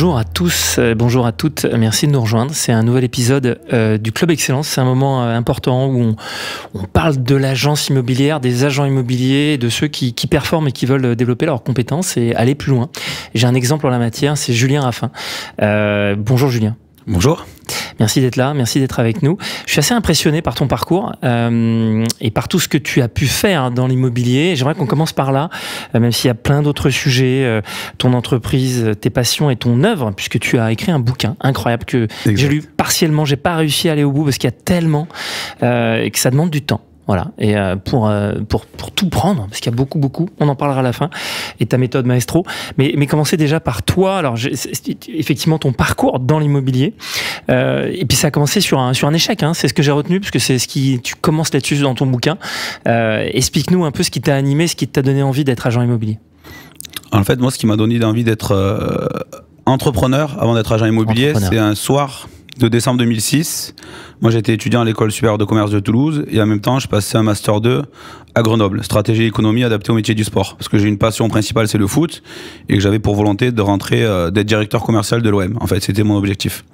Bonjour à tous, euh, bonjour à toutes, merci de nous rejoindre. C'est un nouvel épisode euh, du Club Excellence. C'est un moment euh, important où on, parle de l'agence immobilière, des agents immobiliers, de ceux qui, performent et qui veulent développer leurs compétences et aller plus loin. J'ai un exemple en la matière, c'est Julien Raffin. bonjour Julien. Bonjour. Merci d'être là, merci d'être avec nous. Je suis assez impressionné par ton parcours euh, et par tout ce que tu as pu faire dans l'immobilier. J'aimerais qu'on commence par là, euh, même s'il y a plein d'autres sujets, euh, ton entreprise, tes passions et ton œuvre, puisque tu as écrit un bouquin incroyable que j'ai lu partiellement. J'ai pas réussi à aller au bout parce qu'il y a tellement et que ça demande du temps. Voilà. Et euh, pour, euh, pour, pour tout prendre, parce qu'il y a beaucoup, beaucoup, on en parlera à la fin, et ta méthode maestro. Mais, mais commencez déjà par toi. Alors, effectivement, ton parcours dans l'immobilier. Euh, et puis, ça a commencé sur un, sur un échec. Hein. C'est ce que j'ai retenu, parce que c'est ce qui. Tu commences là-dessus dans ton bouquin. Explique-nous un peu ce qui t'a animé, ce qui t'a donné envie d'être agent immobilier. En fait, moi, ce qui m'a donné envie d'être entrepreneur avant d'être agent immobilier, c'est un soir de décembre 2006. Moi, j'étais étudiant à l'école supérieure de commerce de Toulouse et en même temps, je passais un master 2 à Grenoble, stratégie et économie adaptée au métier du sport. Parce que j'ai une passion principale, c'est le foot, et que j'avais pour volonté de rentrer, euh, d'être directeur commercial de l'OM. En fait, c'était mon objectif.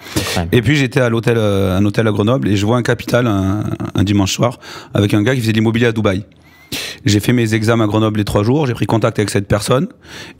Et puis j'étais à l'hôtel, euh, un hôtel à Grenoble, et je vois un capital un, dimanche soir avec un gars qui faisait de l'immobilier à Dubaï. J'ai fait mes examens à Grenoble les trois jours, j'ai pris contact avec cette personne,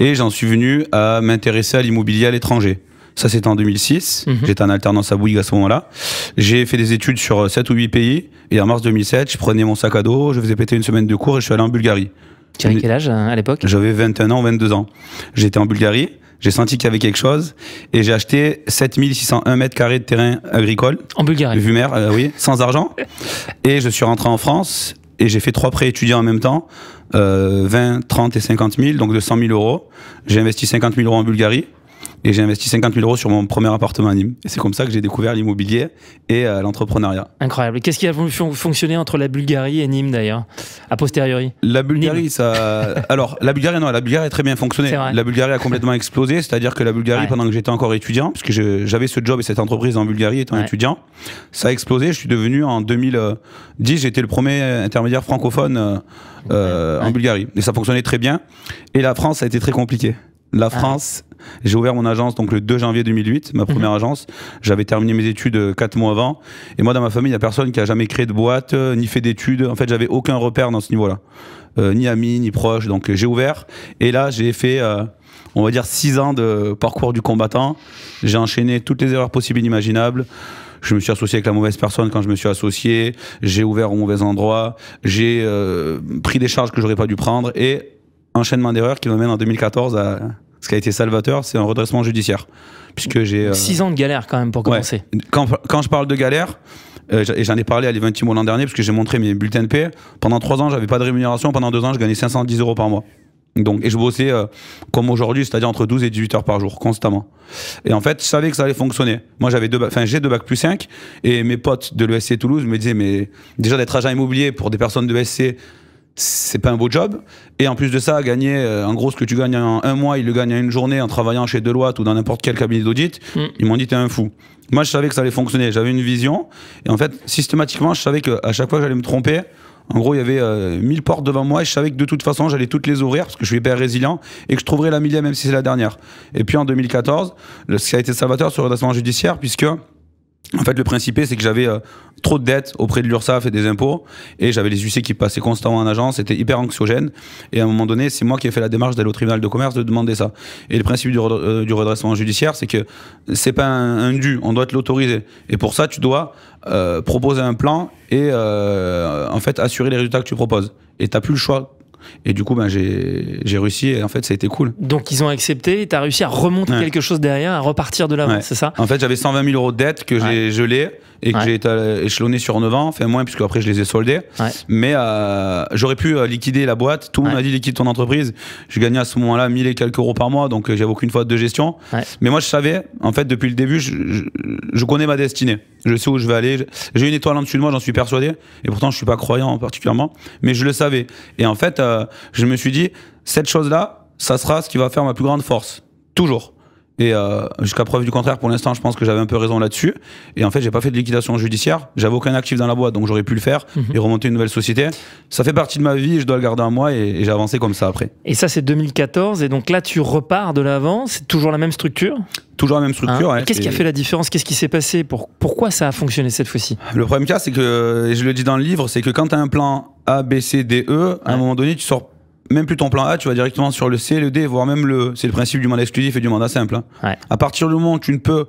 et j'en suis venu à m'intéresser à l'immobilier à l'étranger. Ça, c'était en 2006. Mhm. J'étais en alternance à Bouygues à ce moment-là. J'ai fait des études sur 7 euh, ou 8 pays. Et en mars 2007, je prenais mon sac à dos, je faisais péter une semaine de cours et je suis allé en Bulgarie. Tu avais quel âge euh, à l'époque J'avais 21 ans, 22 ans. J'étais en Bulgarie, j'ai senti qu'il y avait quelque chose et j'ai acheté 7601 mètres carrés de terrain agricole. En Bulgarie Vu mer, euh, oui, sans argent. Et je suis rentré en France et j'ai fait trois prêts étudiants en même temps, 20, 30 et 50 000, donc de 100 000 euros. J'ai investi 50 000 euros en Bulgarie. Et j'ai investi 50 000 euros sur mon premier appartement à Nîmes. Et c'est comme ça que j'ai découvert l'immobilier et euh, l'entrepreneuriat. Incroyable. Qu'est-ce qui a fonctionné entre la Bulgarie et Nîmes d'ailleurs, a posteriori La Bulgarie, ça. Alors, la Bulgarie, non, la Bulgarie a très bien fonctionné. La Bulgarie a complètement explosé. C'est-à-dire que la Bulgarie, pendant que j'étais encore étudiant, puisque j'avais ce job et cette entreprise en Bulgarie étant étudiant, ça a explosé. Je suis devenu en 2010, j'étais le premier intermédiaire francophone euh, euh, en Bulgarie. Et ça fonctionnait très bien. Et la France, a été très compliqué. La ah. France. J'ai ouvert mon agence donc le 2 janvier 2008, ma première mhm. agence. J'avais terminé mes études 4 euh, mois avant. Et moi, dans ma famille, il n'y a personne qui a jamais créé de boîte, euh, ni fait d'études. En fait, j'avais aucun repère dans ce niveau-là. Euh, ni amis, ni proche. Donc j'ai ouvert. Et là, j'ai fait, on va dire, 6 ans de parcours du combattant. J'ai enchaîné toutes les erreurs possibles et inimaginables je me suis associé avec la mauvaise personne quand je me suis associé, j'ai ouvert au mauvais endroit, j'ai pris des charges que j'aurais pas dû prendre et enchaînement d'erreurs qui me en 2014 à ce qui a été salvateur, c'est un redressement judiciaire. Puisque j'ai. 6 euh, ans de galère quand même pour commencer. Quand, je parle de galère, euh, et j'en ai parlé à l'Iventimo l'an dernier, parce que j'ai montré mes bulletins de paie. Pendant trois ans, j'avais pas de rémunération. Pendant deux ans, je gagnais 510 euros par mois. Donc, et je bossais euh, comme aujourd'hui, c'est-à-dire entre 12 et 18 heures par jour, constamment. Et en fait, je savais que ça allait fonctionner. Moi, j'avais deux, enfin, j'ai deux bacs plus 5, et mes potes de l'ESC Toulouse me disaient, mais déjà d'être agent immobilier pour des personnes de l'ESC, c'est pas un beau job. Et en plus de ça, gagner, euh, en gros, ce que tu gagnes en un mois, il le gagne en une journée en travaillant chez Deloitte ou dans n'importe quel cabinet d'audit. Mm. Ils m'ont dit, t'es un fou. Moi, je savais que ça allait fonctionner. J'avais une vision. Et en fait, systématiquement, je savais que à chaque fois j'allais me tromper, en gros, il y avait euh, mille portes devant moi et je savais que de toute façon, j'allais toutes les ouvrir parce que je suis hyper résilient et que je trouverais la millième, même si c'est la dernière. Et puis en 2014, le, ce qui a été salvateur sur le redressement judiciaire, puisque en fait, le principe, c'est que j'avais euh, trop de dettes auprès de l'URSSAF et des impôts, et j'avais les huissiers qui passaient constamment en agence, c'était hyper anxiogène. Et à un moment donné, c'est moi qui ai fait la démarche d'aller au tribunal de commerce de demander ça. Et le principe du, euh, redressement judiciaire, c'est que c'est pas un, dû, on doit te l'autoriser. Et pour ça, tu dois euh, proposer un plan et en fait assurer les résultats que tu proposes. Et t'as plus le choix et du coup, ben, j'ai réussi et en fait, ça a été cool. Donc, ils ont accepté et tu as réussi à remonter quelque chose derrière, à repartir de là c'est ça En fait, j'avais 120 000 euros de dette que j'ai gelé et que j'ai euh, échelonné sur 9 ans, enfin moins, puisque après je les ai soldés. Mais euh, j'aurais pu euh, liquider la boîte. Tout le monde m'a dit liquide ton entreprise. Je gagnais à ce moment-là 1000 et quelques euros par mois, donc euh, j'avais aucune faute de gestion. Mais moi, je savais, en fait, depuis le début, je, je, connais ma destinée. Je sais où je vais aller. J'ai une étoile en dessus de moi, j'en suis persuadé. Et pourtant, je suis pas croyant particulièrement, mais je le savais. Et en fait, je me suis dit, cette chose-là, ça sera ce qui va faire ma plus grande force. Toujours. Et euh, jusqu'à preuve du contraire, pour l'instant, je pense que j'avais un peu raison là-dessus. Et en fait, j'ai pas fait de liquidation judiciaire. J'avais aucun actif dans la boîte, donc j'aurais pu le faire mhm. et remonter une nouvelle société. Ça fait partie de ma vie, je dois le garder à moi et, j'ai avancé comme ça après. Et ça, c'est 2014. Et donc là, tu repars de l'avant. C'est toujours la même structure Toujours la même structure. Hein. ouais. Qu'est-ce qui a fait la différence Qu'est-ce qui s'est passé pour, Pourquoi ça a fonctionné cette fois-ci Le problème qu'il c'est que, et je le dis dans le livre, c'est que quand tu as un plan A, B, C, D, E, à un moment donné, tu sors même plus ton plan A, tu vas directement sur le C, le D, voire même le. C'est le principe du mandat exclusif et du mandat simple. Hein. À partir du moment où tu ne peux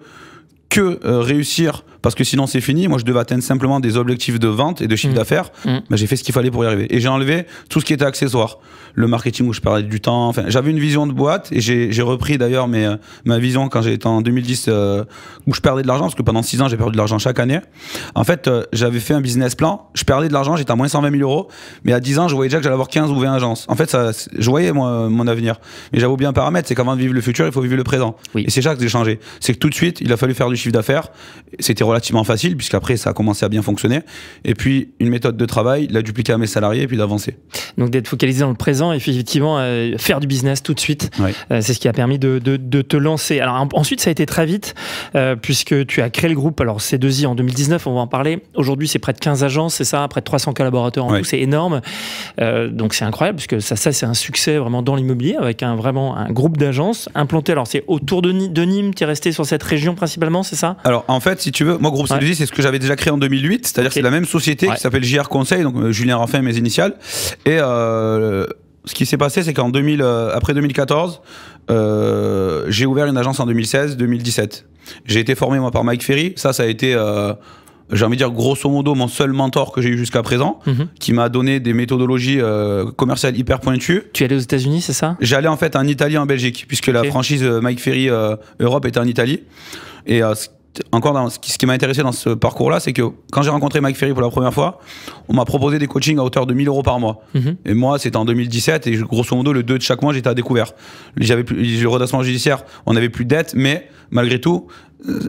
que euh, réussir parce que sinon c'est fini. Moi, je devais atteindre simplement des objectifs de vente et de chiffre mm. d'affaires. Mm. j'ai fait ce qu'il fallait pour y arriver. Et j'ai enlevé tout ce qui était accessoire. Le marketing où je perdais du temps. Enfin, j'avais une vision de boîte et j'ai repris d'ailleurs mes, euh, ma vision quand j'étais en 2010 euh, où je perdais de l'argent parce que pendant 6 ans, j'ai perdu de l'argent chaque année. En fait, euh, j'avais fait un business plan. Je perdais de l'argent, j'étais à moins 120 000 euros. Mais à 10 ans, je voyais déjà que j'allais avoir 15 ou 20 agences. En fait, ça, je voyais mon avenir. Mais j'avais bien un paramètre, c'est qu'avant de vivre le futur, il faut vivre le présent. Et c'est ça que j'ai changé. C'est que tout de suite, il a fallu faire du chiffre d'affaires. C'était relativement facile, puisqu'après, ça a commencé à bien fonctionner. Et puis, une méthode de travail, la dupliquer à mes salariés et puis d'avancer. Donc, d'être focalisé dans le présent et effectivement, euh, faire du business tout de suite, euh, c'est ce qui a permis de, de, te lancer. Alors, ensuite, ça a été très vite, euh, puisque tu as créé le groupe. Alors, c 2 i en 2019, on va en parler. Aujourd'hui, c'est près de 15 agences, c'est ça, près de 300 collaborateurs en tout, c'est énorme. donc, c'est incroyable, puisque ça, ça c'est un succès vraiment dans l'immobilier, avec un, vraiment un groupe d'agences implanté Alors, c'est autour de, de Nîmes, tu es resté sur cette région principalement, c'est ça Alors, en fait, si tu veux, euh, moi, Groupe c'est ce que j'avais déjà créé en 2008. C'est-à-dire que c'est la même société qui s'appelle JR Conseil, donc euh, Julien Raffin, mes initiales. Et euh, ce qui s'est passé, c'est qu'en 2000, après 2014, j'ai ouvert une agence en 2016-2017. J'ai été formé moi par Mike Ferry. Ça, ça a été j'ai envie de dire grosso modo mon seul mentor que j'ai eu jusqu'à présent, mhm. qui m'a donné des méthodologies commerciales hyper pointues. Tu es allé aux États-Unis, c'est ça J'allais en fait en Italie, en Belgique, puisque la franchise Mike Ferry Europe était en Italie. Et encore dans ce qui, m'a intéressé dans ce parcours-là, c'est que quand j'ai rencontré Mike Ferry pour la première fois, on m'a proposé des coachings à hauteur de 1000 euros par mois. Mhm. Et moi, c'était en 2017 et grosso modo, le 2 de chaque mois, j'étais à découvert. J'avais le redressement judiciaire, on n'avait plus de dettes mais malgré tout, euh,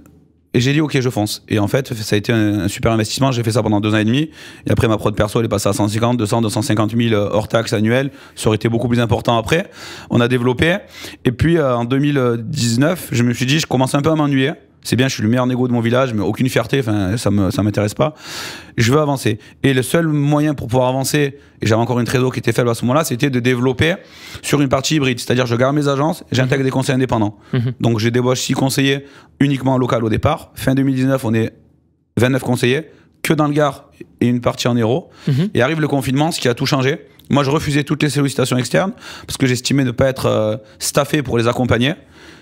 et j'ai dit ok je fonce. Et en fait ça a été un, super investissement. J'ai fait ça pendant deux ans et demi. Et après ma prod perso elle est passée à 150, 200, 250 000 hors taxes annuelles, Ça aurait été beaucoup plus important après. On a développé. Et puis euh, en 2019 je me suis dit je commence un peu à m'ennuyer. C'est bien, je suis le meilleur négo de mon village, mais aucune fierté, enfin, ça ne m'intéresse pas. Je veux avancer. Et le seul moyen pour pouvoir avancer, et j'avais encore une trésor qui était faible à ce moment-là, c'était de développer sur une partie hybride. C'est-à-dire, je garde mes agences, j'intègre des conseils indépendants. Mhm. Donc, j'ai débauché six conseillers uniquement local au départ. Fin 2019, on est 29 conseillers, que dans le Gard et une partie en héros. Mhm. Et arrive le confinement, ce qui a tout changé. Moi, je refusais toutes les sollicitations externes parce que j'estimais ne pas être euh, staffé pour les accompagner.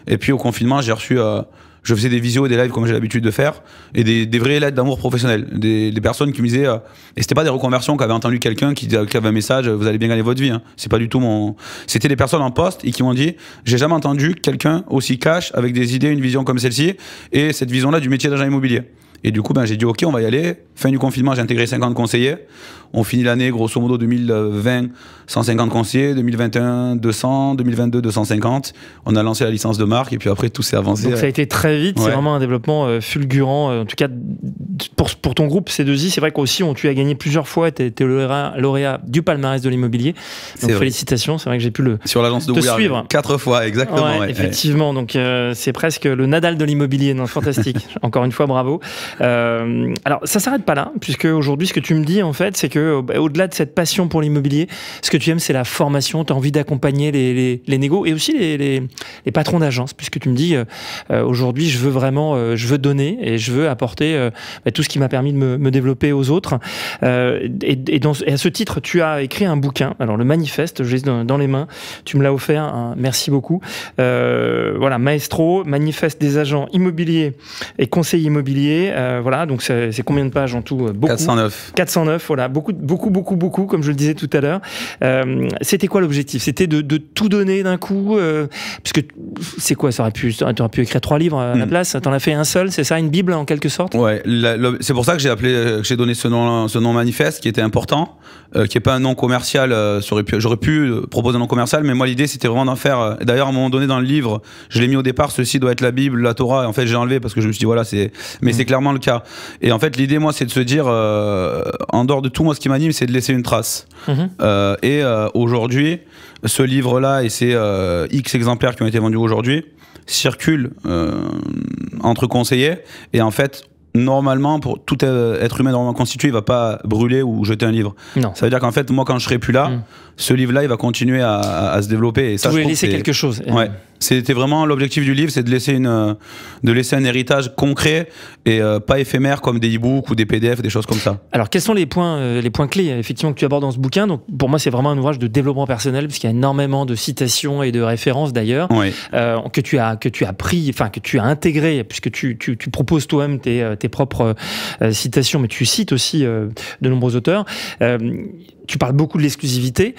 Et puis, au confinement, j'ai reçu. Euh, je faisais des visios et des lives comme j'ai l'habitude de faire, et des, des vraies lettres d'amour professionnel, des, personnes qui me disaient, euh, et c'était pas des reconversions qu'avait entendu quelqu'un qui, qui, avait un message, euh, vous allez bien gagner votre vie, hein. c'est pas du tout mon... C'était des personnes en poste et qui m'ont dit, j'ai jamais entendu quelqu'un aussi cash, avec des idées, une vision comme celle-ci, et cette vision-là du métier d'agent immobilier. Et du coup, ben, j'ai dit, ok, on va y aller. Fin du confinement, j'ai intégré 50 conseillers. On finit l'année, grosso modo, 2020, 150 conseillers, 2021, 200, 2022, 250. On a lancé la licence de marque et puis après, tout s'est avancé. Donc ça a été très vite, c'est vraiment un développement euh, fulgurant. Euh, en tout cas, pour, pour ton groupe C2I, c'est vrai qu'aussi, on, tu as gagné plusieurs fois, tu étais lauréat, du palmarès de l'immobilier. Donc félicitations, c'est vrai que j'ai pu le Sur de te suivre. Quatre fois, exactement. effectivement, donc euh, c'est presque le Nadal de l'immobilier. Non, fantastique. Encore une fois, bravo. alors, ça s'arrête pas là, puisque aujourd'hui, ce que tu me dis, en fait, c'est que euh, bah, au-delà de cette passion pour l'immobilier, ce que tu aimes, c'est la formation. Tu as envie d'accompagner les, les, négos et aussi les, patrons d'agence, puisque tu me dis euh, euh, aujourd'hui, je veux vraiment, je veux donner et je veux apporter bah, tout ce qui m'a permis de me, développer aux autres. Et, à ce titre, tu as écrit un bouquin, alors le manifeste, je l'ai dans, les mains. Tu me l'as offert. Hein, merci beaucoup. voilà, maestro, manifeste des agents immobiliers et conseillers immobiliers. voilà, donc c'est combien de pages tout euh, beaucoup. 409. 409, voilà, beaucoup, beaucoup, beaucoup, beaucoup, comme je le disais tout à l'heure. Euh, c'était quoi l'objectif C'était de, tout donner d'un coup, parce euh, puisque c'est quoi Ça aurait pu, aurais pu écrire trois livres à la hmm. place. T'en as fait un seul, c'est ça, une bible en quelque sorte. Ouais, c'est pour ça que j'ai appelé, j'ai donné ce nom, ce nom manifeste, qui était important, qui n'est pas un nom commercial. J'aurais pu, proposer un nom commercial, mais moi l'idée c'était vraiment d'en faire. D'ailleurs, à un moment donné dans le livre, je l'ai mis au départ. Ceci doit être la Bible, la Torah. Et en fait, j'ai enlevé parce que je me suis dit voilà, c'est. Mais hmm. c'est clairement le cas. Et en fait, l'idée, moi, c'est de se dire, euh, en dehors de tout, moi, ce qui m'anime, c'est de laisser une trace. Mhm. Euh, et euh, aujourd'hui, ce livre-là et ces X exemplaires qui ont été vendus aujourd'hui circulent entre conseillers. Et en fait, normalement, pour tout e-, être humain normalement constitué, il va pas brûler ou jeter un livre. Ça veut dire qu'en fait, moi, quand je serai plus là, hmm. ce livre-là, il va continuer à, se développer. Et ça, voulais laisser quelque chose. Ouais. C'était vraiment l'objectif du livre, c'est de laisser une, de laisser un héritage concret et euh, pas éphémère comme des e-books ou des PDF, des choses comme ça. Alors, quels sont les points, euh, les points clés effectivement que tu abordes dans ce bouquin Donc, pour moi, c'est vraiment un ouvrage de développement personnel qu'il y a énormément de citations et de références d'ailleurs euh, que tu as que tu as pris, enfin que tu as intégré puisque tu, tu, proposes toi-même tes propres euh, citations, mais tu cites aussi euh, de nombreux auteurs. Euh, tu parles beaucoup de l'exclusivité.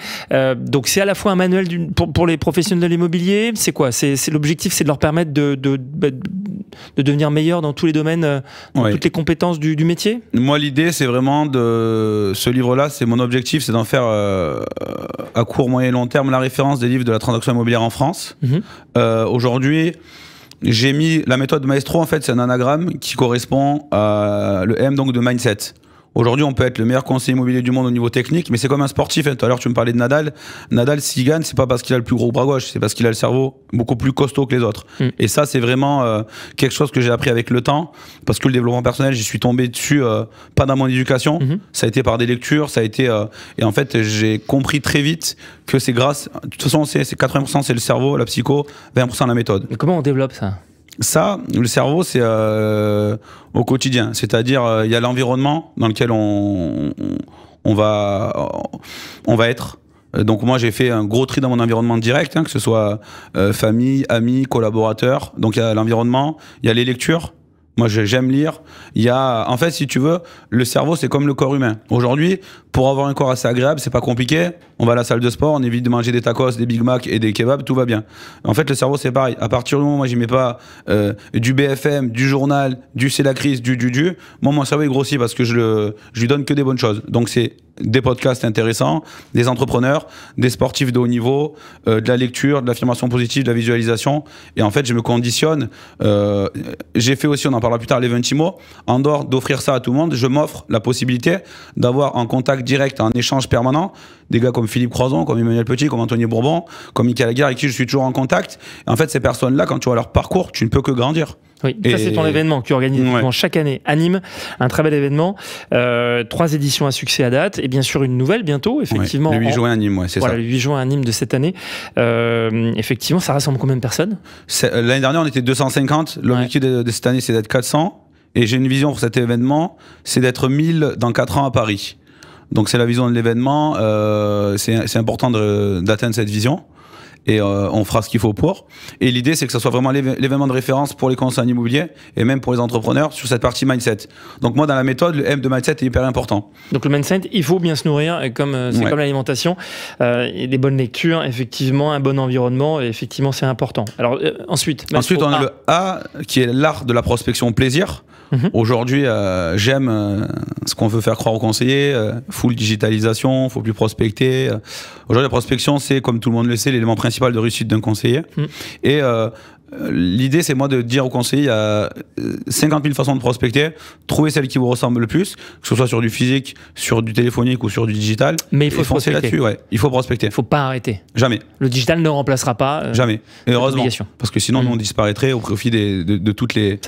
donc c'est à la fois un manuel pour, les professionnels de l'immobilier. C'est quoi c'est, l'objectif, c'est de leur permettre de, de, bah, devenir meilleur dans tous les domaines, dans toutes les compétences du, métier. Moi, l'idée, c'est vraiment de ce livre-là. C'est mon objectif, c'est d'en faire à court, moyen et long terme la référence des livres de la transaction immobilière en France. Mm-hmm. aujourd'hui j'ai mis la méthode maestro en fait c'est un anagramme qui correspond à le M donc de mindset. Aujourd'hui, on peut être le meilleur conseiller immobilier du monde au niveau technique, mais c'est comme un sportif. Hein. Tout à l'heure, tu me parlais de Nadal. Nadal, s'il gagne, c'est pas parce qu'il a le plus gros bras gauche, c'est parce qu'il a le cerveau beaucoup plus costaud que les autres. Mm. Et ça, c'est vraiment euh, quelque chose que j'ai appris avec le temps, parce que le développement personnel, j'y suis tombé dessus, euh, pas dans mon éducation. Mm-hmm. Ça a été par des lectures, ça a été. Euh, et en fait, j'ai compris très vite que c'est grâce. De toute façon, c'est 80%, c'est le cerveau, la psycho, 20% la méthode. comment on développe ça ça, le cerveau, c'est euh, au quotidien. C'est-à-dire, euh, il y a l'environnement dans lequel on, va, on va être. Donc moi j'ai fait un gros tri dans mon environnement direct, hein, que ce soit euh, famille, amis, collaborateurs. Donc il y a l'environnement, il y a les lectures, moi, j'aime lire. Il y a, en fait, si tu veux, le cerveau, c'est comme le corps humain. Aujourd'hui, pour avoir un corps assez agréable, c'est pas compliqué. On va à la salle de sport, on évite de manger des tacos, des Big Macs et des kebabs, tout va bien. En fait, le cerveau, c'est pareil. À partir du moment où j'y mets pas euh, du BFM, du journal, du c'est la crise, du du du, moi, mon cerveau, il grossit parce que je, le, je lui donne que des bonnes choses. Donc, c'est des podcasts intéressants, des entrepreneurs, des sportifs de haut niveau, euh, de la lecture, de l'affirmation positive, de la visualisation. Et en fait, je me conditionne. Euh, j'ai fait aussi, on en parlera plus tard, les mots En dehors d'offrir ça à tout le monde, je m'offre la possibilité d'avoir un contact direct, un échange permanent, des gars comme Philippe Croison, comme Emmanuel Petit, comme Anthony Bourbon, comme Michael Aguirre, avec qui je suis toujours en contact. en fait, ces personnes-là, quand tu vois leur parcours, tu ne peux que grandir. Oui, ça c'est ton événement que tu organises chaque année à Nîmes, un très bel événement, euh, trois éditions à succès à date, et bien sûr une nouvelle bientôt, effectivement. Ouais. Le 8 juin à Nîmes, oui, c'est voilà, Le 8 juin à Nîmes de cette année. Euh, effectivement, ça rassemble combien de personnes euh, L'année dernière on était 250, l'objectif de, cette année c'est d'être 400, et j'ai une vision pour cet événement, c'est d'être 1000 dans 4 ans à Paris. Donc c'est la vision de l'événement. c'est important d'atteindre cette vision et euh, on fera ce qu'il faut pour. Et l'idée, c'est que ça soit vraiment l'événement de référence pour les consommateurs immobiliers et même pour les entrepreneurs sur cette partie mindset. Donc moi, dans la méthode, le M de mindset est hyper important. Donc le mindset, il faut bien se nourrir, comme euh, c'est comme l'alimentation, euh, et des bonnes lectures, effectivement, un bon environnement, et effectivement, c'est important. Alors euh, ensuite, ensuite on a le A qui est l'art de la prospection plaisir. Mhm. Aujourd'hui, euh, j'aime euh, ce qu'on veut faire croire aux conseillers, euh, full digitalisation, faut plus prospecter. Euh, aujourd'hui, la prospection, c'est, comme tout le monde le sait, l'élément principal de réussite d'un conseiller. Mhm. Et L'idée, c'est moi de dire au conseil il y a 50 euh, 000 façons de prospecter, trouvez celle qui vous ressemble le plus, que ce soit sur du physique, sur du téléphonique ou sur du digital. Mais il faut foncer là-dessus, ouais. Il faut prospecter. Il faut pas arrêter. Jamais. Le digital ne remplacera pas. Euh, Jamais. heureusement. Parce que sinon, mm. on disparaîtrait au profit de, toutes les,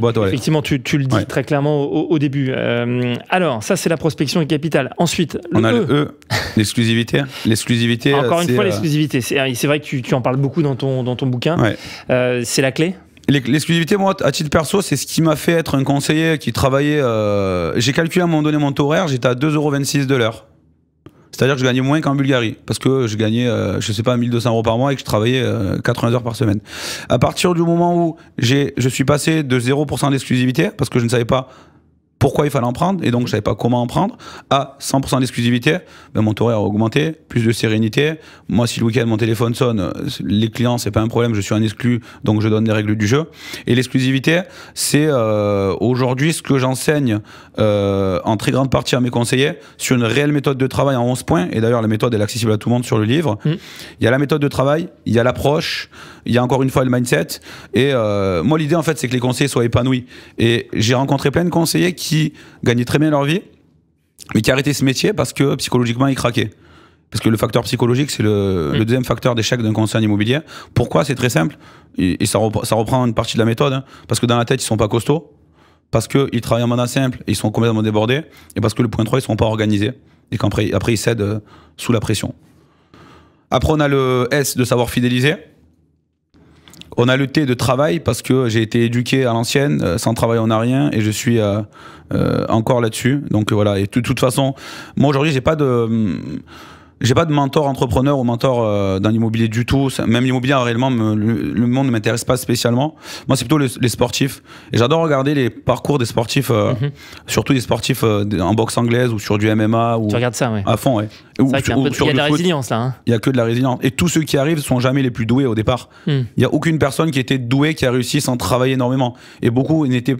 boîtes. Effectivement, tu, le dis très clairement au, début. Euh, alors, ça, c'est la prospection et capitale. Ensuite, le on a le E, e l'exclusivité. l'exclusivité. Encore une fois, l'exclusivité. C'est vrai que tu, en parles beaucoup dans ton, dans ton bouquin. Ouais. Euh, c'est la clé L'exclusivité, moi, à titre perso, c'est ce qui m'a fait être un conseiller qui travaillait. Euh, j'ai calculé à un moment donné mon taux horaire, j'étais à 2,26€ de l'heure. C'est-à-dire que je gagnais moins qu'en Bulgarie, parce que je gagnais, je euh, je sais pas, 1200 euros par mois et que je travaillais 80 heures par semaine. À partir du moment où je suis passé de 0% d'exclusivité, parce que je ne savais pas pourquoi il fallait en prendre et donc je savais pas comment en prendre. À 100% d'exclusivité, ben, mon horaire a augmenté, plus de sérénité. Moi, si le week-end mon téléphone sonne, les clients c'est pas un problème, je suis un exclu, donc je donne les règles du jeu. Et l'exclusivité, c'est euh, aujourd'hui ce que j'enseigne euh, en très grande partie à mes conseillers sur une réelle méthode de travail en 11 points. Et d'ailleurs, la méthode est accessible à tout le monde sur le livre. Mmh. Il y a la méthode de travail, il y a l'approche, il y a encore une fois le mindset. Et euh, moi, l'idée en fait, c'est que les conseillers soient épanouis. Et j'ai rencontré plein de conseillers qui qui gagnaient très bien leur vie, mais qui arrêtaient ce métier parce que psychologiquement, ils craquaient. Parce que le facteur psychologique, c'est mm. le, deuxième facteur d'échec d'un conseil immobilier. Pourquoi C'est très simple. Et, ça, ça, reprend une partie de la méthode. Hein. parce que dans la tête, ils sont pas costauds. Parce qu'ils travaillent en mandat simple, et ils sont complètement débordés. Et parce que le point 3, ils sont pas organisés. Et qu'après, après, ils cèdent euh, sous la pression. Après, on a le S de savoir fidéliser on a le de travail parce que j'ai été éduqué à l'ancienne, euh, sans travail on n'a rien, et je suis euh, euh, encore là-dessus. Donc voilà, et de toute façon, moi aujourd'hui j'ai pas de... Hum, j'ai pas de mentor entrepreneur ou mentor d'un euh, dans l'immobilier du tout. Même l'immobilier, réellement, le, monde ne m'intéresse pas spécialement. Moi, c'est plutôt les, sportifs. Et j'adore regarder les parcours des sportifs, euh, mhm. surtout des sportifs euh, en boxe anglaise ou sur du MMA. Ou tu regardes ça, oui. À fond, oui. il y a, de, la résilience, là. Hein. Il y a que de la résilience. Et tous ceux qui arrivent sont jamais les plus doués au départ. Hmm. Il n'y y a aucune personne qui était douée, qui a réussi sans travailler énormément. Et beaucoup n'étaient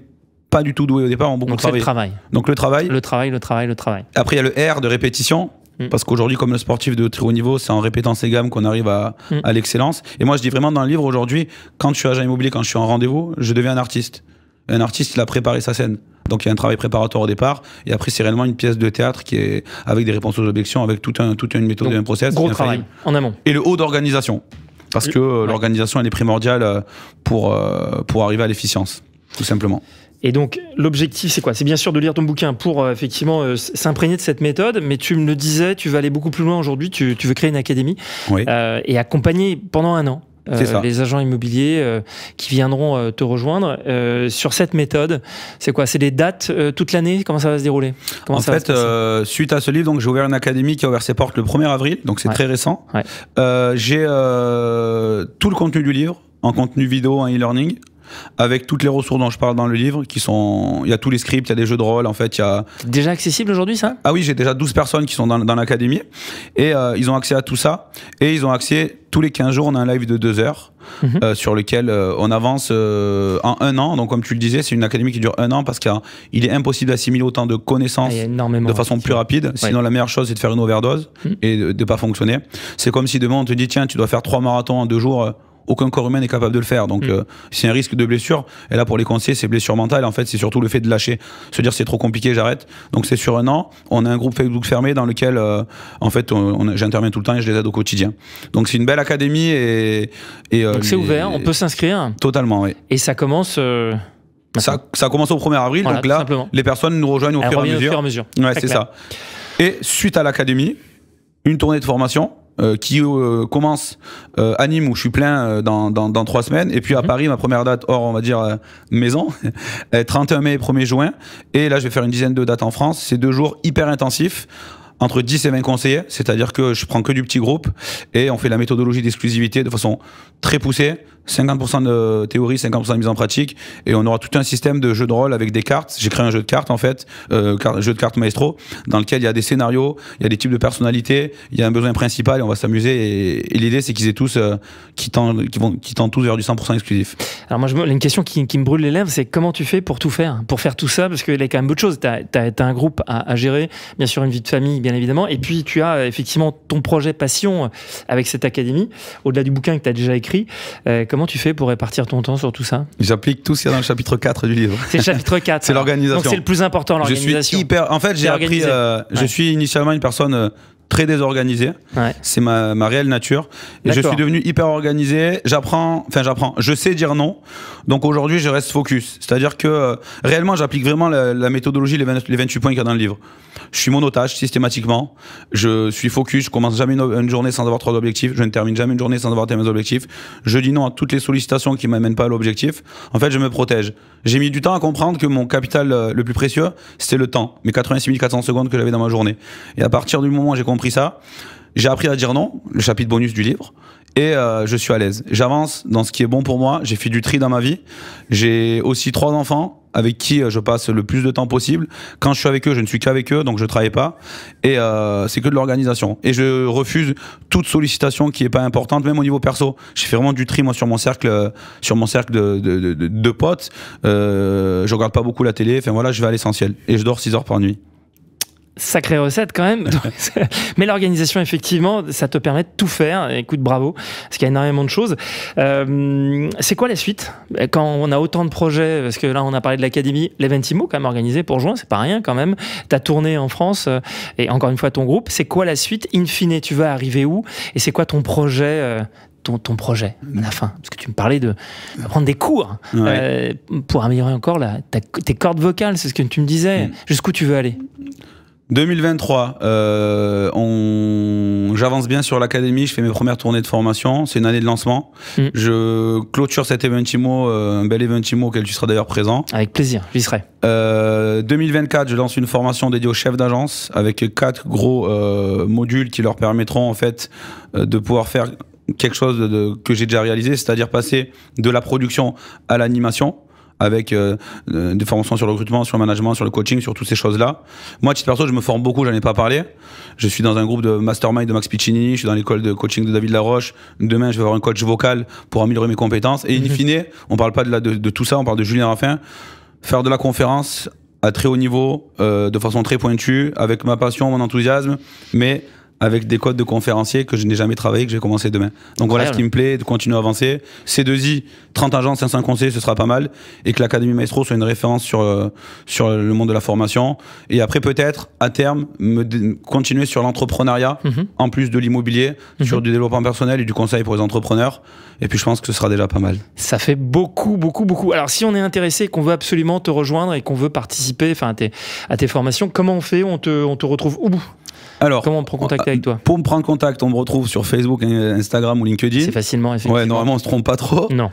pas du tout doués au départ, en beaucoup Donc Le travail. Donc le travail. Le travail, le travail, le travail. Après, il y a le R de répétition. Mm. Parce qu'aujourd'hui, comme le sportif de très haut niveau, c'est en répétant ses gammes qu'on arrive mm. à, l'excellence. Et moi, je dis vraiment dans le livre aujourd'hui, quand je suis agent immobilier, quand je suis en rendez-vous, je deviens un artiste. Un artiste, il a préparé sa scène. Donc il y a un travail préparatoire au départ, et après c'est réellement une pièce de théâtre qui est avec des réponses aux objections, avec toute, une méthode et un process. Gros travail en amont. Et le haut d'organisation, parce que euh, l'organisation elle est primordiale euh, pour, euh, pour arriver à l'efficience, tout simplement. Et donc, l'objectif, c'est quoi C'est bien sûr de lire ton bouquin pour euh, effectivement euh, s'imprégner de cette méthode, mais tu me le disais, tu vas aller beaucoup plus loin aujourd'hui, tu, veux créer une académie euh, et accompagner pendant un an. les agents immobiliers qui viendront te rejoindre sur cette méthode, c'est quoi C'est des dates toute l'année Comment ça va se dérouler En fait, suite à ce livre, donc j'ai ouvert une académie qui a ouvert ses portes le 1er avril, donc c'est très récent. j'ai tout le contenu du livre en contenu vidéo, en e-learning, avec toutes les ressources dont je parle dans le livre, qui sont, il y a tous les scripts, il y a des jeux de rôle, en fait, il y a. Déjà accessible aujourd'hui, ça Ah oui, j'ai déjà 12 personnes qui sont dans, l'académie, et euh, ils ont accès à tout ça, et ils ont accès tous les 15 jours, on a un live de 2 heures mhm. euh, sur lequel euh, on avance en un an. Donc, comme tu le disais, c'est une académie qui dure un an parce qu'il est impossible d'assimiler autant de connaissances ah, de façon plus rapide. Sinon, la meilleure chose, c'est de faire une overdose mhm. et de ne pas fonctionner. C'est comme si demain, on te dit, tiens, tu dois faire trois marathons en 2 jours aucun corps humain n'est capable de le faire. Donc, mm. euh, c'est un risque de blessure. Et là, pour les conseillers, c'est blessure mentale. En fait, c'est surtout le fait de lâcher, se dire c'est trop compliqué, j'arrête. Donc, c'est sur un an. On a un groupe Facebook fermé dans lequel, euh, en fait, j'interviens tout le temps et je les aide au quotidien. Donc, c'est une belle académie et. et euh, c'est ouvert, on peut s'inscrire. Totalement, oui. Et ça commence. Ça, commence au 1er avril, donc là, les personnes nous rejoignent au, fur et, à mesure. Au fur et à mesure. Ouais, c'est ça. Et suite à l'académie, une tournée de formation euh, qui euh, commence euh, à Nîmes où je suis plein dans, dans, trois semaines et puis à mhm. Paris ma première date hors on va dire maison 31 mai 1er juin et là je vais faire une dizaine de dates en France c'est deux jours hyper intensifs entre 10 et 20 conseillers, c'est-à-dire que je prends que du petit groupe et on fait la méthodologie d'exclusivité de façon très poussée, 50% de théorie, 50% de mise en pratique, et on aura tout un système de jeu de rôle avec des cartes. J'ai créé un jeu de cartes en fait, euh, jeu de cartes maestro, dans lequel il y a des scénarios, il y a des types de personnalités, il y a un besoin principal, et on va s'amuser. Et, l'idée, c'est qu'ils aient tous, euh, qui tendent, qui vont, qui tous vers du 100% exclusif. Alors moi, je une question qui, me brûle les lèvres, c'est comment tu fais pour tout faire, pour faire tout ça, parce qu'il y a quand même beaucoup de choses. T'as as, un groupe à, gérer, bien sûr une vie de famille, bien évidemment, et puis tu as euh, effectivement ton projet passion avec cette académie, au-delà du bouquin que tu as déjà écrit. Euh, comment tu fais pour répartir ton temps sur tout ça J'applique tout ce qu'il y a dans le chapitre 4 du livre. C'est le chapitre 4. c'est l'organisation. Donc c'est le plus important, l'organisation. Je suis En fait, j'ai appris. Euh, je suis initialement une personne euh, très désorganisé. C'est ma, ma, réelle nature. Et je suis devenu hyper organisé. J'apprends, enfin j'apprends, je sais dire non. Donc aujourd'hui, je reste focus. C'est-à-dire que euh, réellement, j'applique vraiment la, méthodologie, les, 28 points qu'il y a dans le livre. Je suis otage, systématiquement. Je suis focus. Je commence jamais une, journée sans avoir trois objectifs. Je ne termine jamais une journée sans avoir mes objectifs. Je dis non à toutes les sollicitations qui m'amènent pas à l'objectif. En fait, je me protège. J'ai mis du temps à comprendre que mon capital euh, le plus précieux, c'était le temps. Mes 86 400 secondes que j'avais dans ma journée. Et à partir du moment où j'ai compris ça. J'ai appris à dire non, le chapitre bonus du livre et euh, je suis à l'aise. J'avance dans ce qui est bon pour moi. J'ai fait du tri dans ma vie. J'ai aussi trois enfants avec qui euh, je passe le plus de temps possible. Quand je suis avec eux, je ne suis qu'avec eux, donc je travaille pas. Et euh, c'est que de l'organisation. Et je refuse toute sollicitation qui n'est pas importante, même au niveau perso. J'ai fait vraiment du tri moi sur mon cercle, sur mon cercle de, potes. Euh, je regarde pas beaucoup la télé. Enfin voilà, je vais à l'essentiel et je dors 6 heures par nuit sacrée recette quand même. Mais l'organisation, effectivement, ça te permet de tout faire. Écoute, bravo, parce qu'il y a énormément de choses. Euh, c'est quoi la suite Quand on a autant de projets, parce que là, on a parlé de l'Académie, l'Eventimo, quand même organisé pour juin, c'est pas rien quand même. Ta tourné en France, euh, et encore une fois ton groupe, c'est quoi la suite In fine, tu vas arriver où Et c'est quoi ton projet euh, ton, ton, projet la fin Parce que tu me parlais de prendre des cours pour améliorer encore la, tes cordes vocales, c'est ce que tu me disais. Mm. Jusqu'où tu veux aller 2023, euh, on... j'avance bien sur l'académie, je fais mes premières tournées de formation, c'est une année de lancement. Mm. Je clôture cet Eventimo, euh, un bel Eventimo auquel tu seras d'ailleurs présent. Avec plaisir, j'y serai. 2024, euh, je lance une formation dédiée aux chefs d'agence avec quatre gros modules qui leur permettront en fait de pouvoir faire quelque chose que j'ai déjà réalisé, c'est-à-dire passer de la production à l'animation avec euh, euh, des formations sur le recrutement, sur le management, sur le coaching, sur toutes ces choses-là. Moi, perso, je me forme beaucoup, j'en ai pas parlé. Je suis dans un groupe de mastermind de Max Piccini, je suis dans l'école de coaching de David Laroche. Demain, je vais avoir un coach vocal pour améliorer mes compétences. Et in mhm. fine, on parle pas de, de, tout ça, on parle de Julien Raffin. Faire de la conférence à très haut niveau, euh, de façon très pointue, avec ma passion, mon enthousiasme, mais avec des codes de conférencier que je n'ai jamais travaillé, que j'ai commencé demain. Donc voilà ce qui me plaît, de continuer à avancer. C2I, 30 agents, 500 conseillers, ce sera pas mal. Et que l'Académie Maestro soit une référence sur, euh, sur le monde de la formation. Et après, peut-être, à terme, me continuer sur l'entrepreneuriat, mhm. en plus de l'immobilier, mhm. sur du développement personnel et du conseil pour les entrepreneurs. Et puis je pense que ce sera déjà pas mal. Ça fait beaucoup, beaucoup, beaucoup. Alors si on est intéressé et qu'on veut absolument te rejoindre et qu'on veut participer à tes, à tes formations, comment on fait on te, on te retrouve où alors, comment on prend contact euh, avec toi Pour me prendre contact, on me retrouve sur Facebook, Instagram ou LinkedIn. C'est facilement, effectivement. Ouais, normalement, on se trompe pas trop. Non.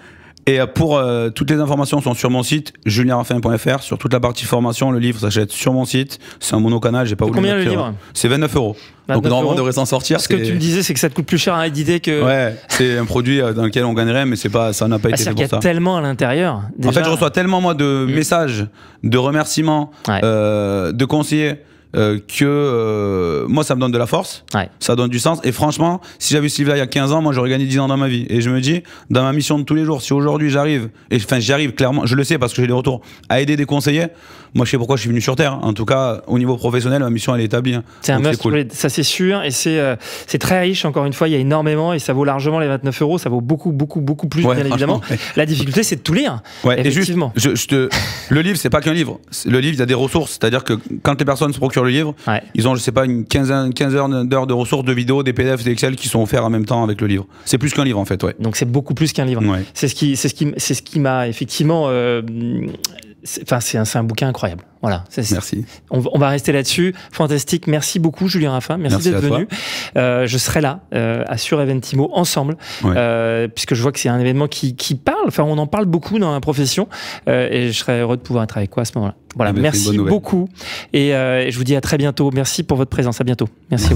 Et euh, pour euh, toutes les informations sont sur mon site julienraffin.fr sur toute la partie formation. Le livre s'achète sur mon site. C'est un monocanal, j'ai pas oublié. Combien le livre C'est 29 euros. Donc normalement on devrait s'en sortir. Ce que tu me disais, c'est que ça te coûte plus cher à éditer que. Ouais, c'est un produit dans lequel on gagnerait, mais c'est pas, ça n'a pas ah, été fait pour ça. a tellement à l'intérieur. En fait, je reçois tellement moi de mm. messages, de remerciements, de conseillers euh, que euh, moi ça me donne de la force, ça donne du sens. Et franchement, si j'avais eu ce livre-là il y a 15 ans, moi j'aurais gagné 10 ans dans ma vie. Et je me dis, dans ma mission de tous les jours, si aujourd'hui j'arrive, et enfin j'arrive clairement, je le sais parce que j'ai des retours, à aider des conseillers, moi je sais pourquoi je suis venu sur Terre. En tout cas, au niveau professionnel, ma mission elle est établie. Hein. C'est un must, ça c'est sûr. Et euh, c'est très riche, encore une fois, il y a énormément et ça vaut largement les 29 euros, ça vaut beaucoup, beaucoup, beaucoup plus, bien évidemment. La difficulté c'est de tout lire. effectivement. Et juste, le livre, c'est pas qu'un livre. Le livre, il y a des ressources. C'est-à-dire que quand les personnes se procurent le livre. Ils ont, je sais pas, une quinzaine, heures d'heures de ressources, de vidéos, des PDF, des Excel qui sont offerts en même temps avec le livre. C'est plus qu'un livre en fait, ouais. Donc c'est beaucoup plus qu'un livre. C'est ce qui, c'est ce qui, c'est ce qui m'a effectivement. Euh, enfin, c'est un, bouquin incroyable. Voilà. Merci. On, va rester là-dessus. Fantastique. Merci beaucoup, Julien Raffin. Merci, d'être venu. Euh, je serai là euh, à Sur Eventimo ensemble, euh, puisque je vois que c'est un événement qui, qui, parle. Enfin, on en parle beaucoup dans la profession, et je serais heureux de pouvoir être avec toi à ce moment-là. Voilà, eh ben, merci beaucoup. Euh, et je vous dis à très bientôt. Merci pour votre présence. À bientôt. Merci,